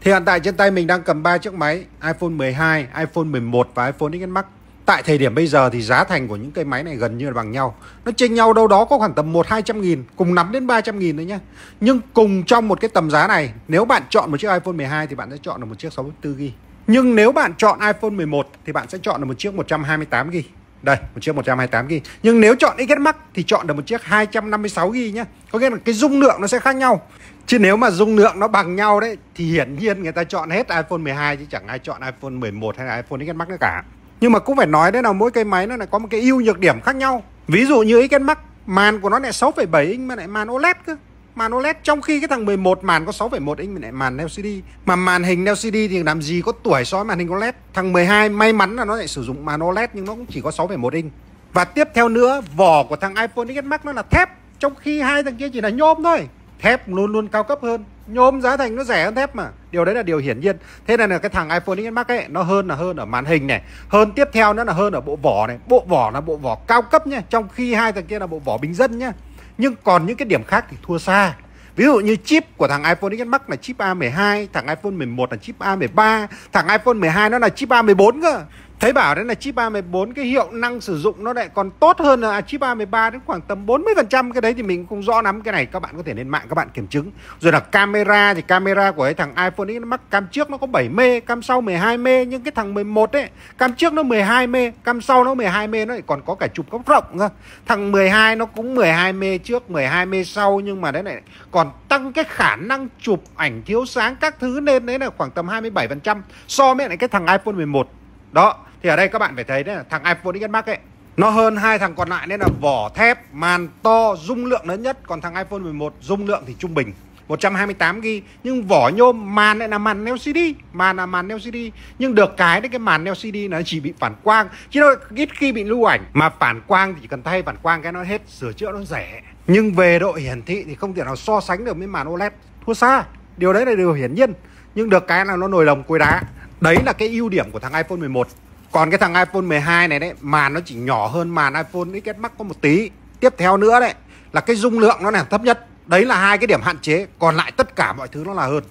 Thì hiện tại trên tay mình đang cầm 3 chiếc máy iPhone 12, iPhone 11 và iPhone XS Max. Tại thời điểm bây giờ thì giá thành của những cái máy này gần như là bằng nhau. Nó chênh nhau đâu đó có khoảng tầm 1 200 nghìn, cùng nắm đến 300 nghìn nữa nhá. Nhưng cùng trong một cái tầm giá này, nếu bạn chọn một chiếc iPhone 12 thì bạn sẽ chọn được một chiếc 64 GB. Nhưng nếu bạn chọn iPhone 11 thì bạn sẽ chọn được một chiếc 128 GB đây một chiếc 128 g nhưng nếu chọn XS Max thì chọn được một chiếc 256 g nhá có nghĩa là cái dung lượng nó sẽ khác nhau chứ nếu mà dung lượng nó bằng nhau đấy thì hiển nhiên người ta chọn hết iPhone 12 chứ chẳng ai chọn iPhone 11 hay là iPhone XS Max nữa cả nhưng mà cũng phải nói đấy là mỗi cái máy nó lại có một cái ưu nhược điểm khác nhau ví dụ như XS Max màn của nó lại 6,7 inch mà lại màn OLED cơ màn OLED trong khi cái thằng 11 màn có 6,1 inch mình lại màn LCD mà màn hình LCD thì làm gì có tuổi so với màn hình OLED thằng 12 may mắn là nó lại sử dụng màn OLED nhưng nó cũng chỉ có 6,1 inch và tiếp theo nữa vỏ của thằng iPhone XS Max nó là thép trong khi hai thằng kia chỉ là nhôm thôi thép luôn luôn cao cấp hơn nhôm giá thành nó rẻ hơn thép mà điều đấy là điều hiển nhiên thế này là cái thằng iphone xs max ấy nó hơn là hơn ở màn hình này hơn tiếp theo nữa là hơn ở bộ vỏ này bộ vỏ là bộ vỏ cao cấp nhá trong khi hai thằng kia là bộ vỏ bình dân nhá nhưng còn những cái điểm khác thì thua xa Ví dụ như chip của thằng iPhone XS Max là chip A12, thằng iPhone 11 là chip A13, thằng iPhone 12 nó là chip A14 cơ. Thấy bảo đấy là chip A14 cái hiệu năng sử dụng nó lại còn tốt hơn là chip A13 đến khoảng tầm 40% cái đấy thì mình cũng rõ lắm cái này các bạn có thể lên mạng các bạn kiểm chứng. Rồi là camera thì camera của cái thằng iPhone X nó mắc cam trước nó có 7 mê, cam sau 12 mê nhưng cái thằng 11 ấy, cam trước nó 12 mê, cam sau nó 12 mê nó lại còn có cả chụp góc rộng cơ. Thằng 12 nó cũng 12 mê trước, 12 mê sau nhưng mà đấy này còn tăng cái khả năng chụp ảnh thiếu sáng các thứ lên đấy là khoảng tầm 27% so với lại cái thằng iPhone 11. Đó, thì ở đây các bạn phải thấy đấy là thằng iPhone XS Max ấy nó hơn hai thằng còn lại nên là vỏ thép màn to dung lượng lớn nhất còn thằng iPhone 11 dung lượng thì trung bình 128 g nhưng vỏ nhôm màn lại là màn lcd màn là màn lcd nhưng được cái đấy cái màn lcd CD nó chỉ bị phản quang chứ nó ít khi bị lưu ảnh mà phản quang thì chỉ cần thay phản quang cái nó hết sửa chữa nó rẻ. Nhưng về độ hiển thị thì không thể nào so sánh được với màn OLED thua xa. Điều đấy là điều hiển nhiên nhưng được cái là nó nổi lồng cuối đá. Đấy là cái ưu điểm của thằng iPhone 11 còn cái thằng iPhone 12 này đấy màn nó chỉ nhỏ hơn màn iPhone XS Max có một tí tiếp theo nữa đấy là cái dung lượng nó này thấp nhất đấy là hai cái điểm hạn chế còn lại tất cả mọi thứ nó là hơn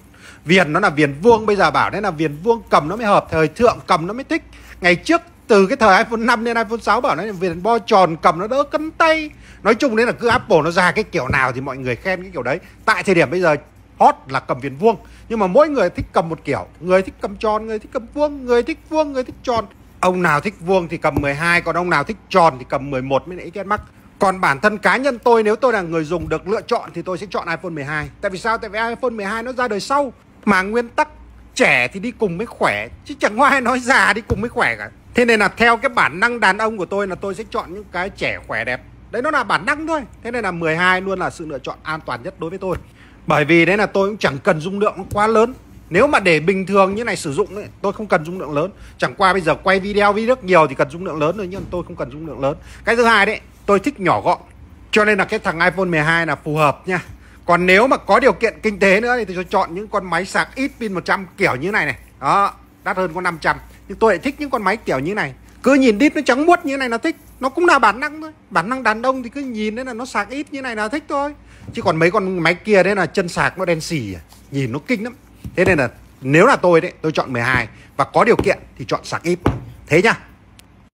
viền nó là viền vuông bây giờ bảo đấy là viền vuông cầm nó mới hợp thời thượng cầm nó mới thích ngày trước từ cái thời iPhone 5 lên iPhone 6 bảo nó là viền bo tròn cầm nó đỡ cấn tay nói chung đấy là cứ Apple nó ra cái kiểu nào thì mọi người khen cái kiểu đấy tại thời điểm bây giờ hot là cầm viền vuông nhưng mà mỗi người thích cầm một kiểu người thích cầm tròn người thích cầm vuông người thích vuông người thích tròn Ông nào thích vuông thì cầm 12, còn ông nào thích tròn thì cầm 11 mới lại mắc Còn bản thân cá nhân tôi nếu tôi là người dùng được lựa chọn thì tôi sẽ chọn iPhone 12. Tại vì sao? Tại vì iPhone 12 nó ra đời sau mà nguyên tắc trẻ thì đi cùng mới khỏe chứ chẳng có ai nói già đi cùng mới khỏe cả. Thế nên là theo cái bản năng đàn ông của tôi là tôi sẽ chọn những cái trẻ khỏe đẹp. Đấy nó là bản năng thôi. Thế nên là 12 luôn là sự lựa chọn an toàn nhất đối với tôi. Bởi vì đấy là tôi cũng chẳng cần dung lượng nó quá lớn nếu mà để bình thường như này sử dụng ấy, tôi không cần dung lượng lớn chẳng qua bây giờ quay video video rất nhiều thì cần dung lượng lớn thôi nhưng tôi không cần dung lượng lớn cái thứ hai đấy tôi thích nhỏ gọn cho nên là cái thằng iPhone 12 là phù hợp nha còn nếu mà có điều kiện kinh tế nữa thì tôi chọn những con máy sạc ít pin 100 kiểu như này này đó đắt hơn con 500 nhưng tôi lại thích những con máy kiểu như này cứ nhìn đít nó trắng muốt như này là thích nó cũng là bản năng thôi bản năng đàn ông thì cứ nhìn đấy là nó sạc ít như này là thích thôi chứ còn mấy con máy kia đấy là chân sạc nó đen xì à. nhìn nó kinh lắm thế nên là nếu là tôi đấy tôi chọn 12 và có điều kiện thì chọn sạc ít thế nhá